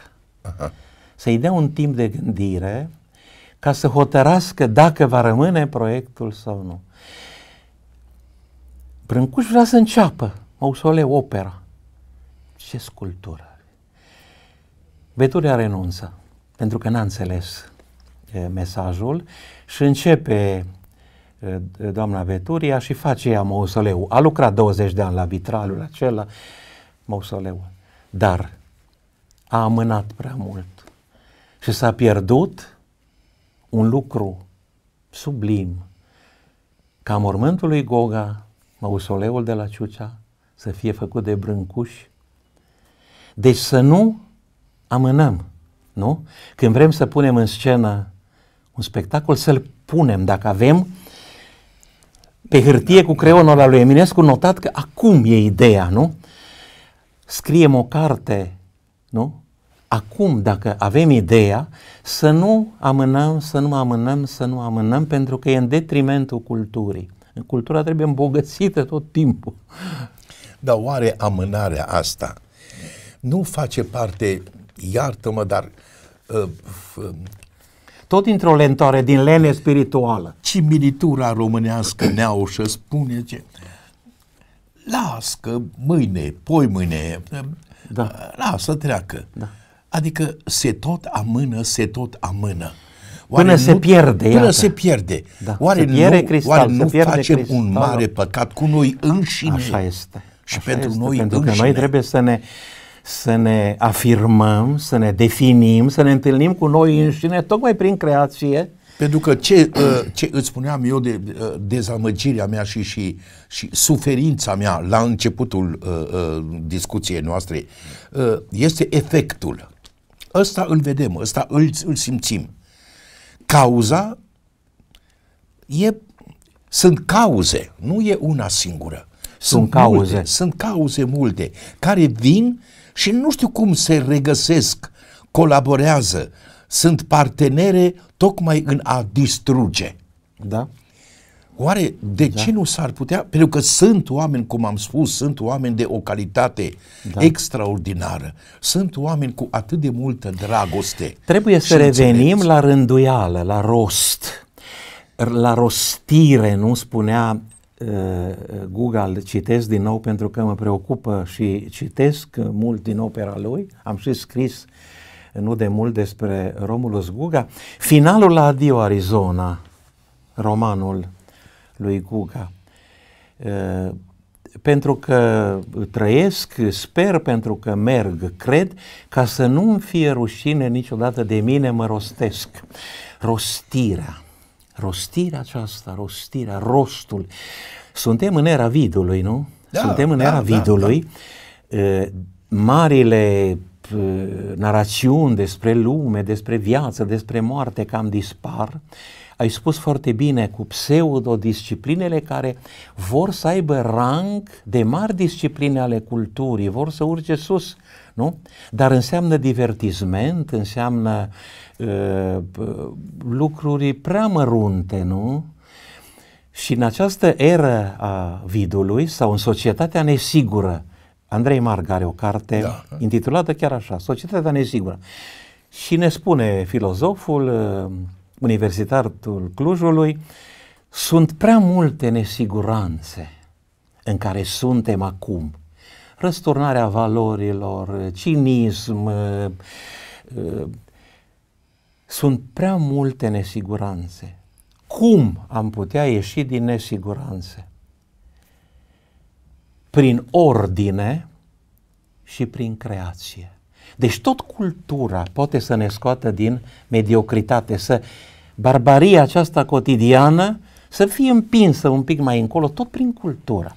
Aha. <laughs> să-i dea un timp de gândire ca să hotărască dacă va rămâne proiectul sau nu. Brâncuș vrea să înceapă Mausole Opera. Ce sculptură! Veturia renunță, pentru că n-a înțeles e, mesajul și începe e, doamna Veturia și face ea mausoleu. A lucrat 20 de ani la vitralul acela, mausoleu. Dar a amânat prea mult și s-a pierdut un lucru sublim, ca mormântul lui Goga, mausoleul de la Ciucea, să fie făcut de brâncuși. Deci să nu amânăm, nu? Când vrem să punem în scenă un spectacol, să-l punem, dacă avem pe hârtie cu creionul al lui Eminescu notat că acum e ideea, nu? Scriem o carte nu? Acum, dacă avem ideea, să nu amânăm, să nu amânăm, să nu amânăm, pentru că e în detrimentul culturii. Cultura trebuie îmbogățită tot timpul. Dar oare amânarea asta nu face parte, iartă-mă, dar... Uh, uh tot dintr-o lentoare din lene spirituală. Cimilitura românească neaușă spune ce... Las că mâine, poi mâine, da. să treacă. Da. Adică se tot amână, se tot amână. Oare până nu, se pierde. Până iată. se pierde. Da. Oare se pierde nu, cristal, oare se nu pierde facem cristal. un mare păcat cu noi înșine? Așa este. Și Așa pentru este, noi Pentru înșine. că noi trebuie să ne să ne afirmăm, să ne definim, să ne întâlnim cu noi înșine, tocmai prin creație, pentru că ce, ă, ce îți spuneam eu de ă, dezamăgirea mea și, și, și suferința mea la începutul ă, discuției noastre este efectul. Ăsta îl vedem, ăsta îl, îl simțim. Cauza e, sunt cauze, nu e una singură. Sunt, sunt cauze. Multe, sunt cauze multe care vin și nu știu cum se regăsesc, colaborează, sunt partenere tocmai în a distruge. Da. Oare de da. ce nu s-ar putea? Pentru că sunt oameni, cum am spus, sunt oameni de o calitate da. extraordinară. Sunt oameni cu atât de multă dragoste. Trebuie să revenim înțelegi. la rânduială, la rost, la rostire, nu spunea uh, Google, citesc din nou pentru că mă preocupă și citesc mult din opera lui. Am și scris uh, nu de mult despre Romulus Guga. Finalul la Adio Arizona, romanul lui Guga. Pentru că trăiesc, sper, pentru că merg, cred, ca să nu-mi fie rușine niciodată de mine, mă rostesc. Rostirea, rostirea aceasta, rostirea, rostul. Suntem în era vidului, nu? Da, Suntem în da, era da, vidului. Da, da. Marile Eh, narațiuni despre lume, despre viață, despre moarte cam dispar, ai spus foarte bine, cu pseudodisciplinele care vor să aibă rang de mari discipline ale culturii, vor să urce sus, nu? Dar înseamnă divertisment, înseamnă uh, lucruri prea mărunte, nu? Și în această eră a vidului sau în societatea nesigură Andrei Marg are o carte da. intitulată chiar așa, Societatea nesigură. Și ne spune filozoful, uh, universitarul Clujului, sunt prea multe nesiguranțe în care suntem acum. Răsturnarea valorilor, cinism, uh, uh, sunt prea multe nesiguranțe. Cum am putea ieși din nesiguranțe? prin ordine și prin creație. Deci tot cultura poate să ne scoată din mediocritate, să barbaria aceasta cotidiană să fie împinsă un pic mai încolo, tot prin cultura.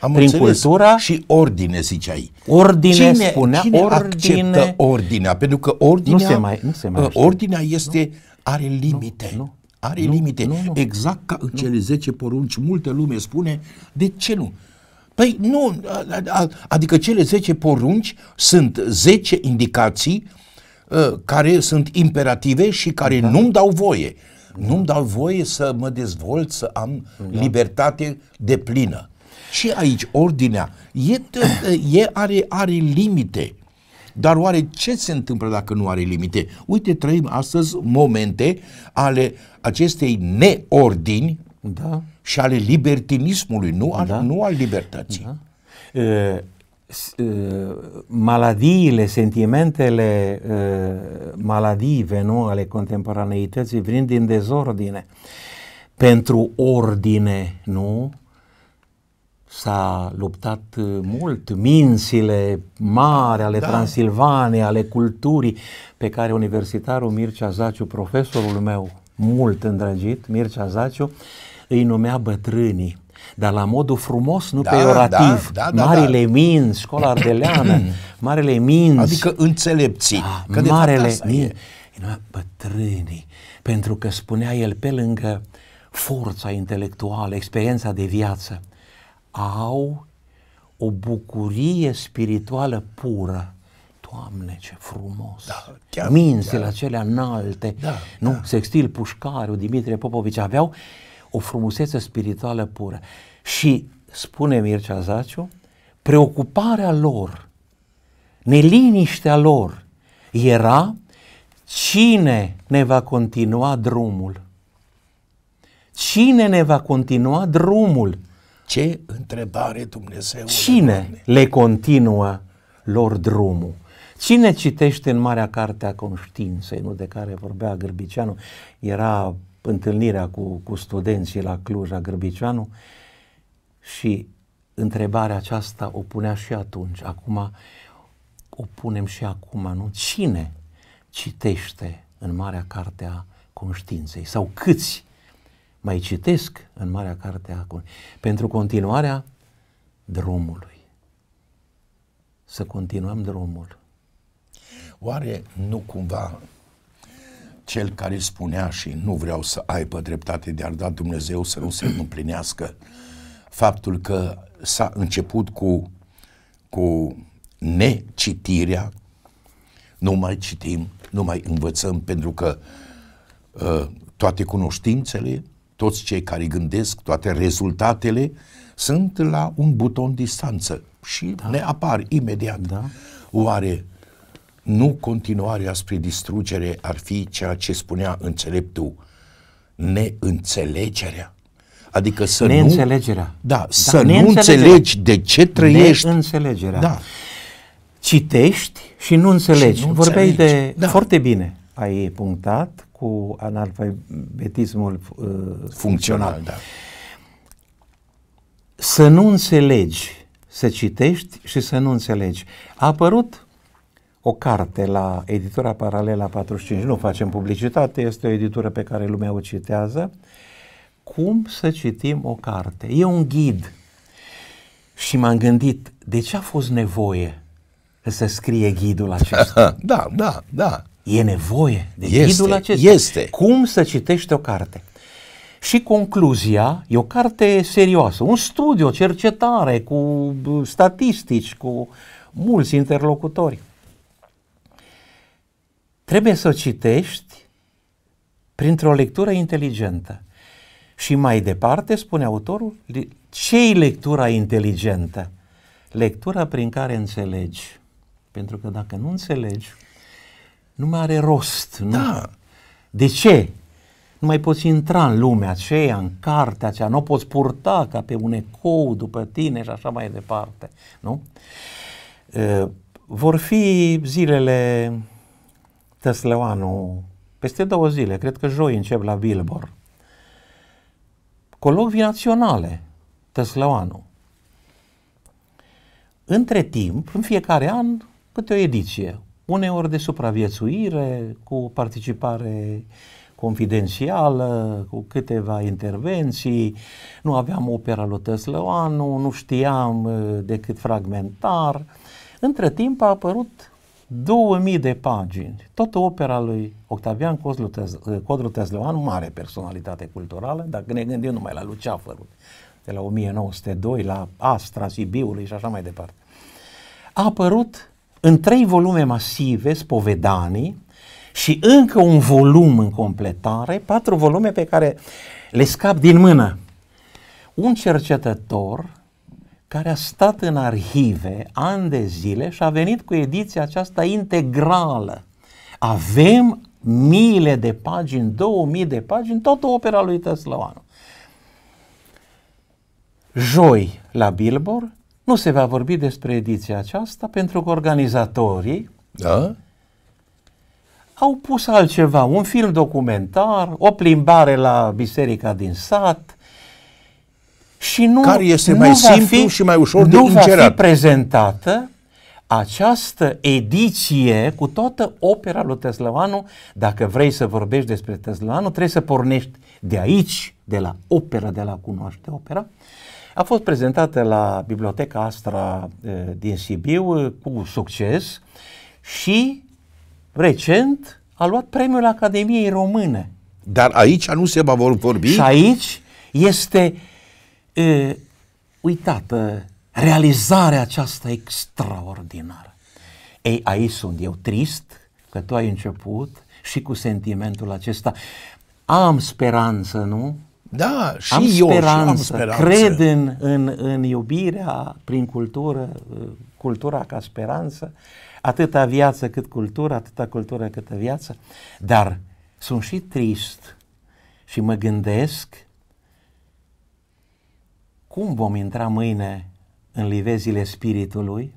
Am prin cultura și ordine, ziceai. Ordine, cine, spunea, cine ordine, acceptă ordinea? Pentru că ordinea, nu se mai, nu se mai uh, ordinea este, nu? are limite. Nu, nu. Are nu, limite. Nu, nu. Exact ca în cele 10 porunci, multă lume spune, de ce nu? Păi nu, adică cele 10 porunci sunt 10 indicații ă, care sunt imperative și care da. nu-mi dau voie. Da. Nu-mi dau voie să mă dezvolt, să am da. libertate de plină. Și aici ordinea e, e, are, are limite. Dar oare ce se întâmplă dacă nu are limite? Uite, trăim astăzi momente ale acestei neordini da. și ale libertinismului, nu al, da. nu al libertății. Da. uh, maladiile, sentimentele maladive nu, ale contemporaneității vin din dezordine. Pentru ordine, nu? S-a luptat mult mințile mari ale da. Transilvaniei, ale culturii, pe care universitarul Mircea Zaciu, profesorul meu mult îndrăgit, Mircea Zaciu, îi numea bătrânii, dar la modul frumos, nu da, da peiorativ. Da, da, da, Marile da. minți, școala ardeleană, <clears throat> marele minți. Adică înțelepții. Da, că marele de Îi numea bătrânii, pentru că spunea el pe lângă forța intelectuală, experiența de viață, au o bucurie spirituală pură. Doamne, ce frumos! Da, chiar, Mințile chiar. acelea înalte, da, nu? Da. Sextil Pușcariu, Dimitrie Popovici aveau o frumusețe spirituală pură. Și, spune Mircea Zaciu, preocuparea lor, neliniștea lor era cine ne va continua drumul. Cine ne va continua drumul? Ce întrebare Dumnezeu! Cine le continuă lor drumul? Cine citește în Marea Carte a Conștiinței, nu de care vorbea Gârbicianu, era întâlnirea cu, cu studenții la Cluj, la Grăbicianu și întrebarea aceasta o punea și atunci, acum o punem și acum, nu? Cine citește în Marea Carte a Conștiinței sau câți mai citesc în Marea Carte a Conștiinței pentru continuarea drumului. Să continuăm drumul. Oare nu cumva cel care spunea și nu vreau să aibă dreptate de a da Dumnezeu să nu se împlinească faptul că s-a început cu, cu necitirea, nu mai citim, nu mai învățăm pentru că uh, toate cunoștințele, toți cei care gândesc, toate rezultatele sunt la un buton distanță și da. ne apar imediat. Da. Oare nu continuarea spre distrugere ar fi ceea ce spunea înțeleptul neînțelegerea? Adică să neînțelegerea. nu... Da, da să nu înțelegi de ce trăiești. Neînțelegerea. Da. Citești și nu înțelegi. Și nu Vorbeai înțelegi. de... Da. Foarte bine ai punctat cu analfabetismul uh, funcțional. funcțional. Da. Să nu înțelegi, să citești și să nu înțelegi. A apărut o carte la editura Paralela 45, nu facem publicitate, este o editură pe care lumea o citează, cum să citim o carte. E un ghid. Și m-am gândit, de ce a fost nevoie să scrie ghidul <laughs> acesta? da, da, da. E nevoie de este, ghidul acesta. Este. Cum să citești o carte? Și concluzia, e o carte serioasă, un studiu, cercetare cu statistici, cu mulți interlocutori trebuie să o citești printr-o lectură inteligentă. Și mai departe, spune autorul, ce e lectura inteligentă? Lectura prin care înțelegi. Pentru că dacă nu înțelegi, nu mai are rost. Nu? Da. De ce? Nu mai poți intra în lumea aceea, în cartea aceea, nu o poți purta ca pe un ecou după tine și așa mai departe. Nu? Ă, vor fi zilele Tăslăoanu, peste două zile, cred că joi încep la Billboard, colocvii naționale, Tăslăoanu. Între timp, în fiecare an, câte o ediție, uneori de supraviețuire, cu participare confidențială, cu câteva intervenții, nu aveam opera lui Tăslăoanu, nu știam eh, decât fragmentar. Între timp a apărut 2000 de pagini, tot opera lui Octavian Codru Tezleoan, mare personalitate culturală, dacă ne gândim numai la Luceafărul, de la 1902, la Astra Sibiului și așa mai departe. A apărut în trei volume masive, spovedanii, și încă un volum în completare, patru volume pe care le scap din mână. Un cercetător care a stat în arhive ani de zile și a venit cu ediția aceasta integrală. Avem miile de pagini, 2000 de pagini, toată opera lui Tăslăoanu. Joi la Billboard nu se va vorbi despre ediția aceasta pentru că organizatorii da? au pus altceva, un film documentar, o plimbare la biserica din sat, și nu, care este nu mai simplu fi, și mai ușor de ingerat. Nu va fi prezentată această ediție cu toată opera lui Teslavanu, dacă vrei să vorbești despre Teslavanu, trebuie să pornești de aici, de la opera, de la cunoaște opera. A fost prezentată la Biblioteca Astra eh, din Sibiu eh, cu succes și recent a luat premiul Academiei Române. Dar aici nu se va vorbi? Și aici este uh, e, uitată realizarea aceasta extraordinară. Ei, aici sunt eu trist că tu ai început și cu sentimentul acesta. Am speranță, nu? Da, și am eu speranță, și am speranță. Cred în, în, în iubirea prin cultură, cultura ca speranță, atâta viață cât cultură, atâta cultură cât viață, dar sunt și trist și mă gândesc cum vom intra mâine în livezile Spiritului,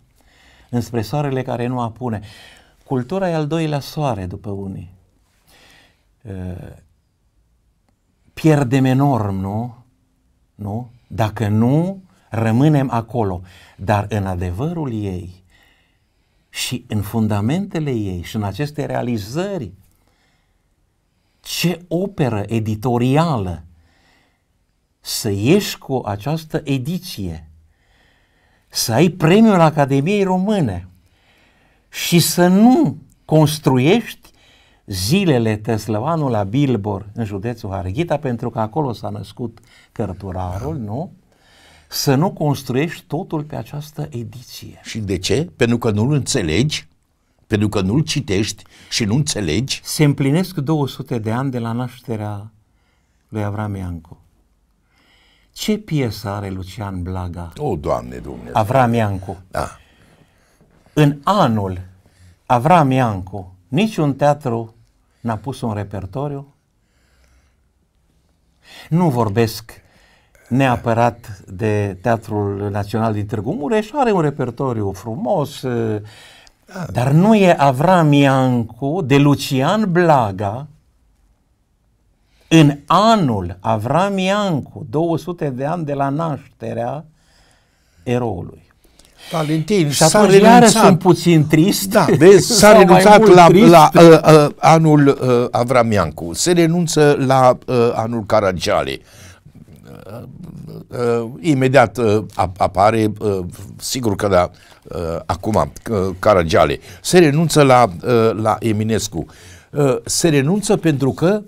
înspre soarele care nu apune. Cultura e al doilea soare, după unii. Ă, pierdem enorm, nu? Nu? Dacă nu, rămânem acolo. Dar în adevărul ei și în fundamentele ei și în aceste realizări, ce operă editorială să ieși cu această ediție, să ai premiul Academiei Române și să nu construiești zilele Teslăvanul la Bilbor, în județul Harghita, pentru că acolo s-a născut cărturarul, nu? Să nu construiești totul pe această ediție. Și de ce? Pentru că nu-l înțelegi? Pentru că nu-l citești și nu înțelegi? Se împlinesc 200 de ani de la nașterea lui Avram Iancu. Ce piesă are Lucian Blaga? O, Doamne Dumnezeu! Avram Iancu. Da. În anul Avram Iancu, niciun teatru n-a pus un repertoriu? Nu vorbesc neapărat de Teatrul Național din Târgu Mureș, are un repertoriu frumos, da, da. dar nu e Avram Iancu de Lucian Blaga în anul Avram Iancu, 200 de ani de la nașterea eroului. Valentin și s-a renunțat. sunt puțin trist. Da, <laughs> deci s-a renunțat la, trist. la uh, uh, anul uh, Avramiancu, se renunță la uh, anul Caragiale. Uh, uh, imediat uh, apare, uh, sigur că da, uh, acum, uh, Caragiale. Se renunță la, uh, la Eminescu. Uh, se renunță pentru că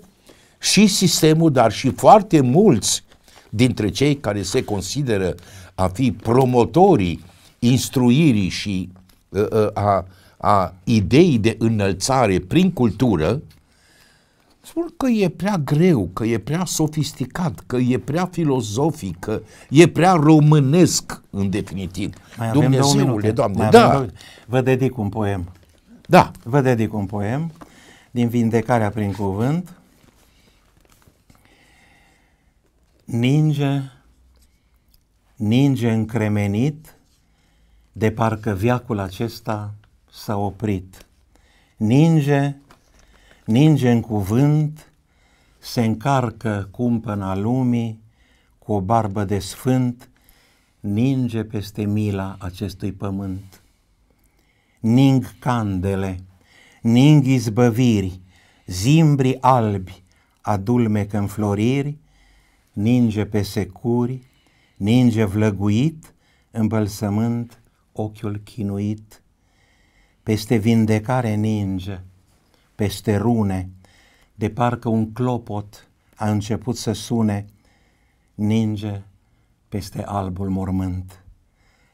și sistemul, dar și foarte mulți dintre cei care se consideră a fi promotorii instruirii și uh, uh, a, a ideii de înălțare prin cultură, spun că e prea greu, că e prea sofisticat, că e prea filozofic, că e prea românesc în definitiv. Mai avem Dumnezeule, Doamne, da. Două... Vă dedic un poem. Da. Vă dedic un poem din Vindecarea prin cuvânt ninge, ninge încremenit, de parcă viacul acesta s-a oprit. Ninge, ninge în cuvânt, se încarcă cumpăna lumii cu o barbă de sfânt, ninge peste mila acestui pământ. Ning candele, ning izbăviri, zimbri albi, adulmec înfloriri, floriri, ninge pe securi, ninge vlăguit, îmbălsămând ochiul chinuit, peste vindecare ninge, peste rune, de parcă un clopot a început să sune, ninge peste albul mormânt,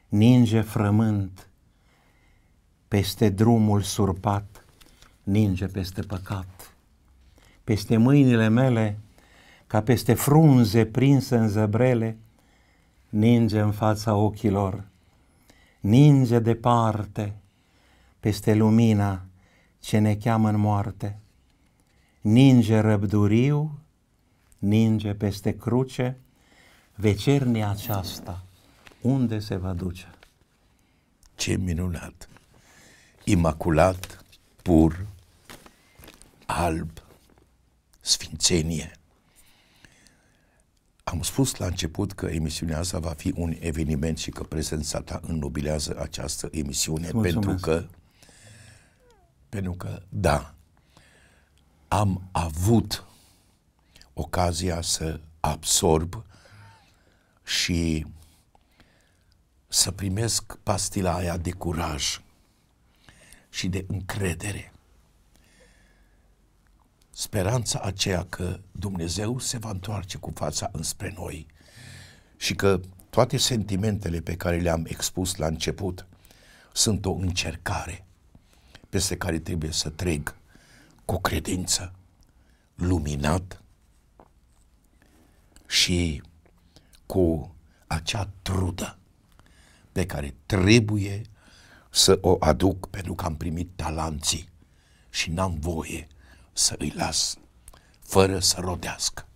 ninge frământ, peste drumul surpat, ninge peste păcat. Peste mâinile mele ca peste frunze prinse în zăbrele, ninge în fața ochilor, ninge departe, peste lumina ce ne cheamă în moarte. Ninge răbduriu, ninge peste cruce, vecernia aceasta, unde se va duce? Ce minunat! Imaculat, pur, alb, sfințenie. Am spus la început că emisiunea asta va fi un eveniment și că prezența ta înnobilează această emisiune Mulțumesc. pentru că pentru că da am avut ocazia să absorb și să primesc pastila aia de curaj și de încredere speranța aceea că Dumnezeu se va întoarce cu fața înspre noi și că toate sentimentele pe care le-am expus la început sunt o încercare peste care trebuie să trec cu credință, luminat și cu acea trudă pe care trebuie să o aduc pentru că am primit talanții și n-am voie să îi las fără să rodească.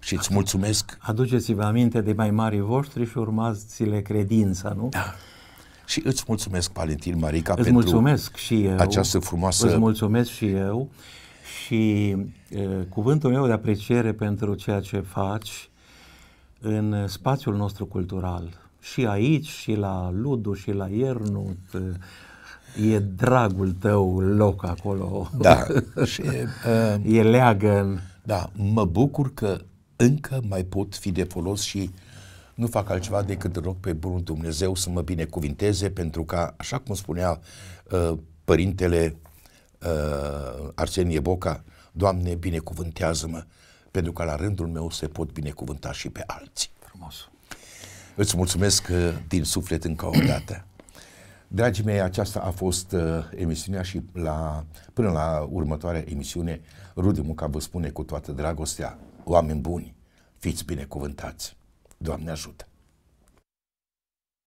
Și îți mulțumesc. Aduceți-vă aminte de mai mari voștri și urmați-le credința, nu? Da. Și îți mulțumesc, Valentin Marica, îți pentru mulțumesc și eu, această frumoasă... Îți mulțumesc și eu și e, cuvântul meu de apreciere pentru ceea ce faci în spațiul nostru cultural. Și aici, și la Ludu, și la Iernut, e dragul tău loc acolo. Da. <laughs> și, uh, e leagăn. Da, mă bucur că încă mai pot fi de folos și nu fac altceva decât rog pe bunul Dumnezeu să mă binecuvinteze pentru că, așa cum spunea uh, părintele uh, Arsenie Boca, Doamne, binecuvântează-mă, pentru că la rândul meu se pot binecuvânta și pe alții. Frumos. Îți mulțumesc uh, din suflet încă o dată. Dragii mei, aceasta a fost uh, emisiunea și la, până la următoarea emisiune, Rudi Muca vă spune cu toată dragostea, oameni buni, fiți binecuvântați. Doamne ajută!